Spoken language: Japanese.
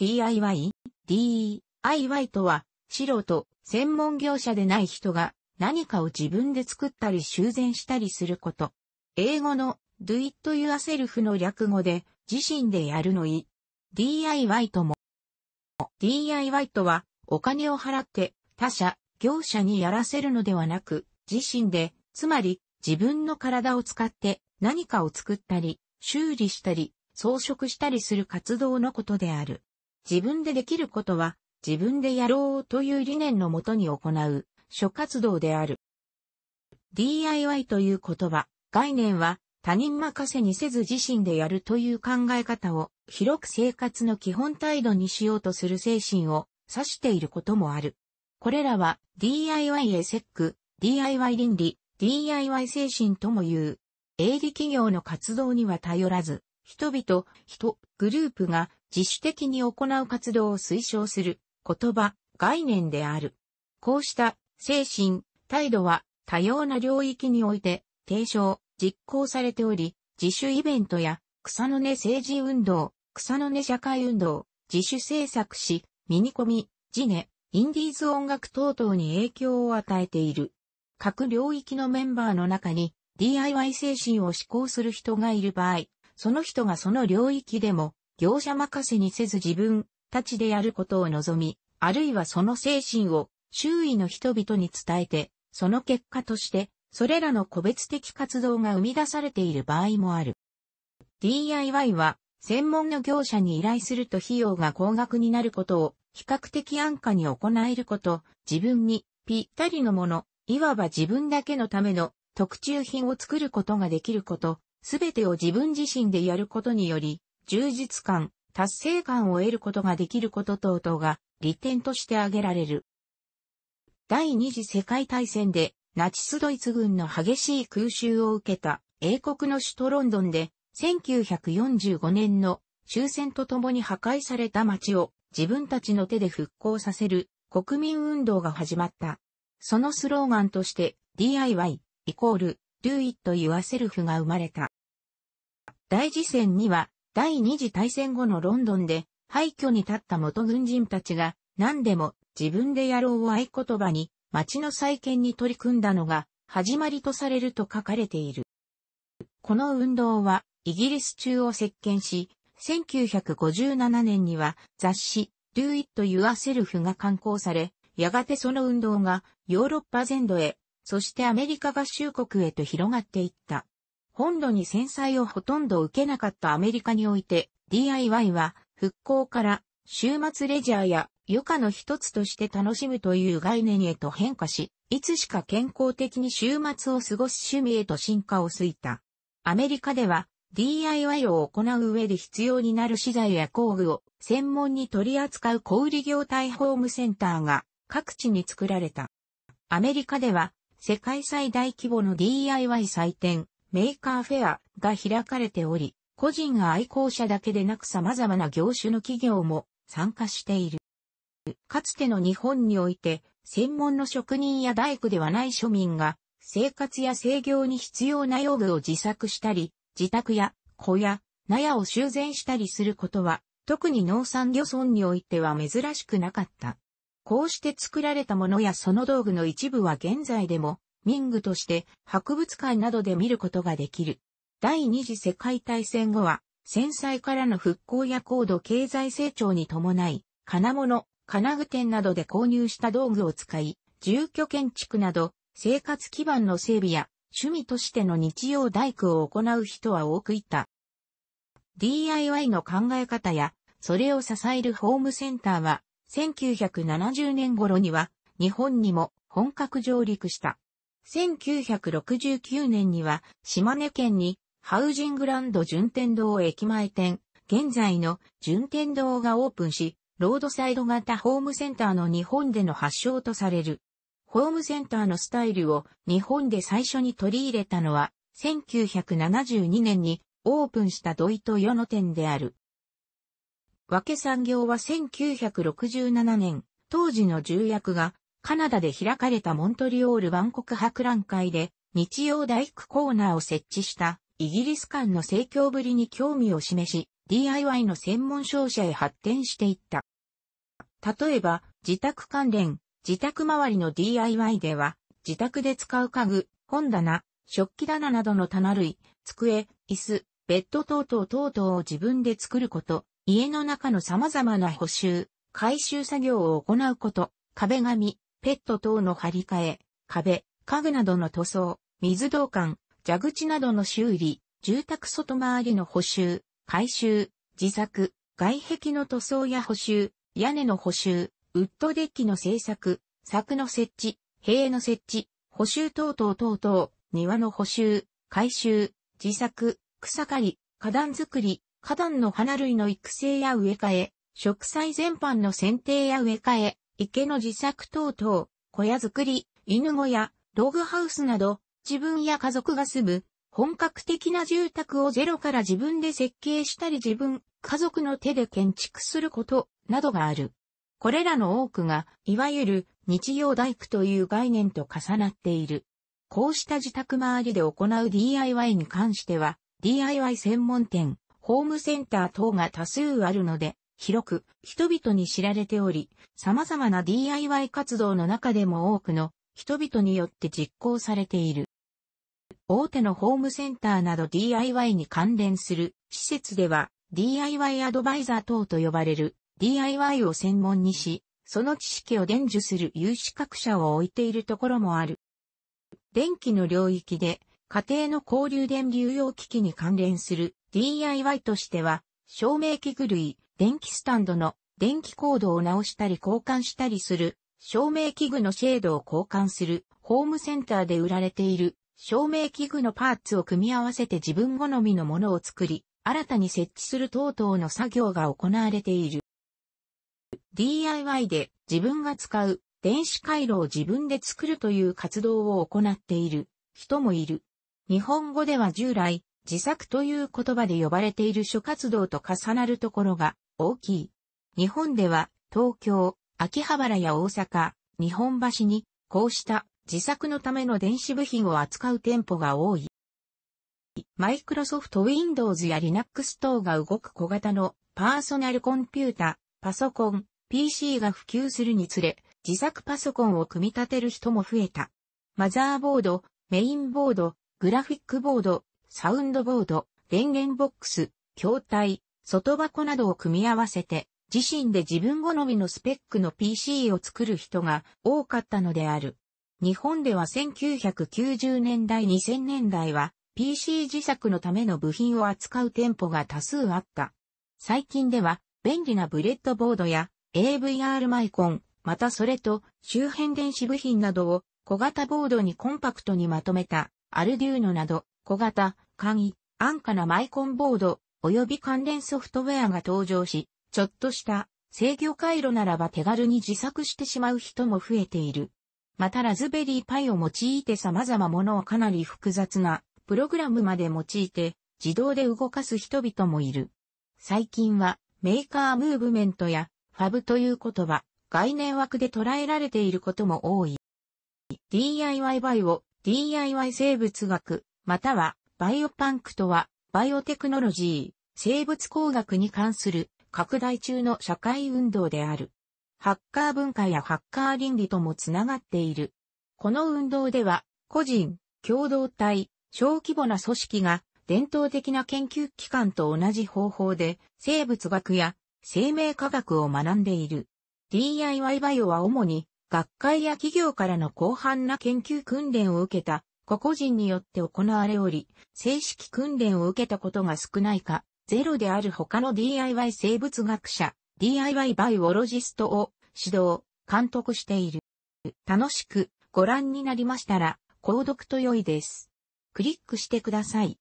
DIY、DIY とは、素人、専門業者でない人が何かを自分で作ったり修繕したりすること。英語の do it yourself の略語で自身でやるのい。DIY とも。DIY とはお金を払って他社、業者にやらせるのではなく自身で、つまり自分の体を使って何かを作ったり、修理したり、装飾したりする活動のことである。自分でできることは自分でやろうという理念のもとに行う諸活動である。DIY という言葉、概念は他人任せにせず自身でやるという考え方を広く生活の基本態度にしようとする精神を指していることもある。これらは DIY エセック、DIY 倫理、DIY 精神とも言う。営利企業の活動には頼らず、人々、人、グループが自主的に行う活動を推奨する言葉、概念である。こうした精神、態度は多様な領域において提唱、実行されており、自主イベントや草の根政治運動、草の根社会運動、自主制作し、ミニコミ、ジネ、インディーズ音楽等々に影響を与えている。各領域のメンバーの中に DIY 精神を志向する人がいる場合、その人がその領域でも業者任せにせず自分たちでやることを望み、あるいはその精神を周囲の人々に伝えて、その結果として、それらの個別的活動が生み出されている場合もある。DIY は、専門の業者に依頼すると費用が高額になることを、比較的安価に行えること、自分にぴったりのもの、いわば自分だけのための特注品を作ることができること、すべてを自分自身でやることにより、充実感、達成感を得ることができること等々が利点として挙げられる。第二次世界大戦でナチスドイツ軍の激しい空襲を受けた英国の首都ロンドンで1945年の終戦とともに破壊された街を自分たちの手で復興させる国民運動が始まった。そのスローガンとして DIY イコール Do It Yourself が生まれた。大事戦には第二次大戦後のロンドンで廃墟に立った元軍人たちが何でも自分でやろうを合言葉に町の再建に取り組んだのが始まりとされると書かれている。この運動はイギリス中を席巻し、1957年には雑誌 Do It Yourself が刊行され、やがてその運動がヨーロッパ全土へ、そしてアメリカ合衆国へと広がっていった。本土に戦災をほとんど受けなかったアメリカにおいて、DIY は復興から週末レジャーや余暇の一つとして楽しむという概念へと変化し、いつしか健康的に週末を過ごす趣味へと進化をついた。アメリカでは DIY を行う上で必要になる資材や工具を専門に取り扱う小売業態ホームセンターが各地に作られた。アメリカでは世界最大規模の DIY 祭典メーカーフェアが開かれており、個人が愛好者だけでなく様々な業種の企業も参加している。かつての日本において、専門の職人や大工ではない庶民が、生活や制業に必要な用具を自作したり、自宅や小屋、納屋を修繕したりすることは、特に農産漁村においては珍しくなかった。こうして作られたものやその道具の一部は現在でも民具として博物館などで見ることができる。第二次世界大戦後は、戦災からの復興や高度経済成長に伴い、金物、金具店などで購入した道具を使い、住居建築など、生活基盤の整備や、趣味としての日曜大工を行う人は多くいた。DIY の考え方や、それを支えるホームセンターは、1970年頃には、日本にも本格上陸した。1969年には島根県にハウジングランド順天堂駅前店、現在の順天堂がオープンし、ロードサイド型ホームセンターの日本での発祥とされる。ホームセンターのスタイルを日本で最初に取り入れたのは、1972年にオープンした土井と世の店である。和け産業は1967年、当時の重役がカナダで開かれたモントリオール万国博覧会で日曜大工コーナーを設置したイギリス間の盛況ぶりに興味を示し、DIY の専門商社へ発展していった。例えば、自宅関連、自宅周りの DIY では、自宅で使う家具、本棚、食器棚などの棚類、机、椅子、ベッド等々等々を自分で作ること、家の中の様々な補修、回収作業を行うこと、壁紙、ペット等の張り替え、壁、家具などの塗装、水道管、蛇口などの修理、住宅外回りの補修、改修、自作、外壁の塗装や補修、屋根の補修、ウッドデッキの製作、柵の設置、塀の設置、補修等々等々、庭の補修、改修、自作、草刈り、花壇作り、花壇の花類の育成や植え替え、植栽全般の剪定や植え替え、池の自作等々、小屋作り、犬小屋、ログハウスなど、自分や家族が住む、本格的な住宅をゼロから自分で設計したり自分、家族の手で建築すること、などがある。これらの多くが、いわゆる日曜大工という概念と重なっている。こうした自宅周りで行う DIY に関しては、DIY 専門店、ホームセンター等が多数あるので、広く人々に知られており、様々な DIY 活動の中でも多くの人々によって実行されている。大手のホームセンターなど DIY に関連する施設では DIY アドバイザー等と呼ばれる DIY を専門にし、その知識を伝授する有資格者を置いているところもある。電気の領域で家庭の交流電流用機器に関連する DIY としては照明器具類、電気スタンドの電気コードを直したり交換したりする、照明器具のシェードを交換する、ホームセンターで売られている、照明器具のパーツを組み合わせて自分好みのものを作り、新たに設置する等々の作業が行われている。DIY で自分が使う電子回路を自分で作るという活動を行っている人もいる。日本語では従来、自作という言葉で呼ばれている諸活動と重なるところが大きい。日本では東京、秋葉原や大阪、日本橋にこうした自作のための電子部品を扱う店舗が多い。マイクロソフト Windows や Linux 等が動く小型のパーソナルコンピュータ、パソコン、PC が普及するにつれ、自作パソコンを組み立てる人も増えた。マザーボード、メインボード、グラフィックボード、サウンドボード、電源ボックス、筐体、外箱などを組み合わせて、自身で自分好みのスペックの PC を作る人が多かったのである。日本では1990年代2000年代は PC 自作のための部品を扱う店舗が多数あった。最近では便利なブレッドボードや AVR マイコン、またそれと周辺電子部品などを小型ボードにコンパクトにまとめたアルデューノなど小型、簡易、安価なマイコンボード、及び関連ソフトウェアが登場し、ちょっとした制御回路ならば手軽に自作してしまう人も増えている。またラズベリーパイを用いて様々ものをかなり複雑なプログラムまで用いて自動で動かす人々もいる。最近はメーカームーブメントやファブという言葉、概念枠で捉えられていることも多い。DIY バイオ、DIY 生物学、またはバイオパンクとはバイオテクノロジー。生物工学に関する拡大中の社会運動である。ハッカー文化やハッカー倫理ともつながっている。この運動では、個人、共同体、小規模な組織が伝統的な研究機関と同じ方法で生物学や生命科学を学んでいる。DIY バイオは主に学会や企業からの広範な研究訓練を受けた個々人によって行われおり、正式訓練を受けたことが少ないか、ゼロである他の DIY 生物学者、DIY バイオロジストを指導、監督している。楽しくご覧になりましたら、購読と良いです。クリックしてください。